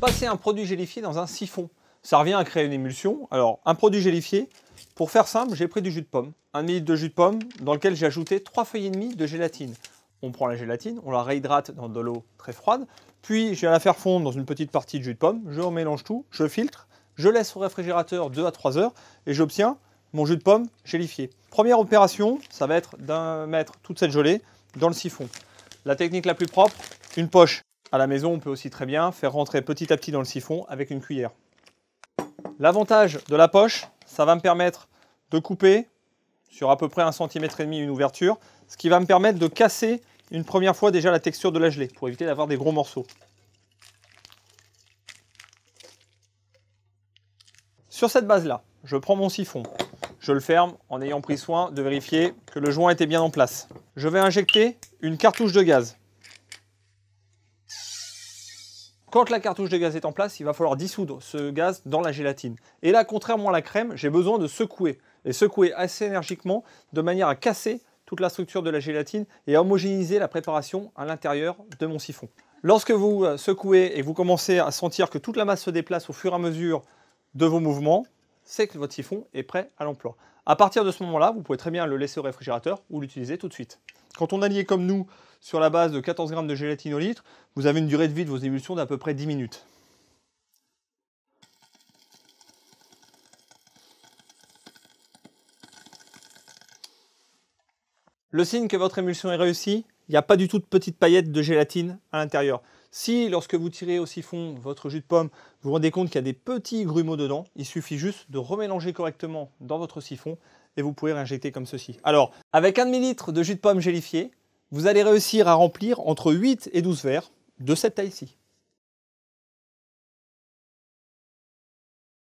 Passer un produit gélifié dans un siphon, ça revient à créer une émulsion. Alors, un produit gélifié, pour faire simple, j'ai pris du jus de pomme, un millilitre de jus de pomme dans lequel j'ai ajouté trois feuilles et demie de gélatine. On prend la gélatine, on la réhydrate dans de l'eau très froide, puis je viens la faire fondre dans une petite partie de jus de pomme, je mélange tout, je filtre, je laisse au réfrigérateur 2 à 3 heures et j'obtiens mon jus de pomme gélifié. Première opération, ça va être d'un mettre toute cette gelée dans le siphon. La technique la plus propre, une poche à la maison, on peut aussi très bien faire rentrer petit à petit dans le siphon avec une cuillère. L'avantage de la poche, ça va me permettre de couper sur à peu près un centimètre et demi une ouverture, ce qui va me permettre de casser une première fois déjà la texture de la gelée pour éviter d'avoir des gros morceaux. Sur cette base-là, je prends mon siphon, je le ferme en ayant pris soin de vérifier que le joint était bien en place. Je vais injecter une cartouche de gaz. Quand la cartouche de gaz est en place, il va falloir dissoudre ce gaz dans la gélatine. Et là, contrairement à la crème, j'ai besoin de secouer. Et secouer assez énergiquement de manière à casser toute la structure de la gélatine et à homogénéiser la préparation à l'intérieur de mon siphon. Lorsque vous euh, secouez et vous commencez à sentir que toute la masse se déplace au fur et à mesure de vos mouvements, c'est que votre siphon est prêt à l'emploi. À partir de ce moment-là, vous pouvez très bien le laisser au réfrigérateur ou l'utiliser tout de suite. Quand on a lié comme nous sur la base de 14 g de gélatine au litre, vous avez une durée de vie de vos émulsions d'à peu près 10 minutes. Le signe que votre émulsion est réussie, il n'y a pas du tout de petites paillettes de gélatine à l'intérieur. Si, lorsque vous tirez au siphon votre jus de pomme, vous vous rendez compte qu'il y a des petits grumeaux dedans, il suffit juste de remélanger correctement dans votre siphon et vous pouvez réinjecter comme ceci. Alors, avec 1 ml de jus de pomme gélifié, vous allez réussir à remplir entre 8 et 12 verres de cette taille-ci.